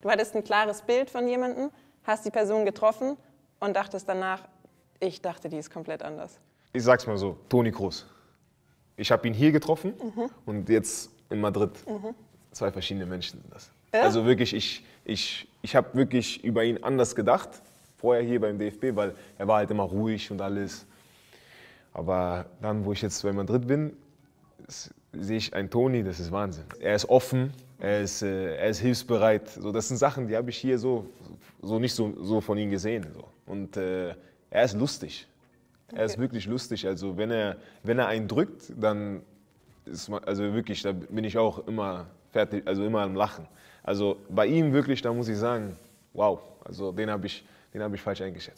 Du hattest ein klares Bild von jemandem, hast die Person getroffen und dachtest danach, ich dachte, die ist komplett anders. Ich sag's mal so, Toni Kroos. Ich habe ihn hier getroffen mhm. und jetzt in Madrid. Mhm. Zwei verschiedene Menschen sind das. Äh? Also wirklich, ich, ich, ich habe wirklich über ihn anders gedacht, vorher hier beim DFB, weil er war halt immer ruhig und alles. Aber dann, wo ich jetzt bei Madrid bin, sehe ich einen Toni, das ist Wahnsinn. Er ist offen, er ist, äh, er ist hilfsbereit. So, das sind Sachen, die habe ich hier so, so nicht so, so von ihm gesehen. So. Und äh, er ist lustig. Er okay. ist wirklich lustig. Also wenn er, wenn er einen drückt, dann ist man, also wirklich, da bin ich auch immer fertig, also immer am Lachen. Also bei ihm wirklich, da muss ich sagen, wow, also den habe ich, den hab ich falsch eingeschätzt.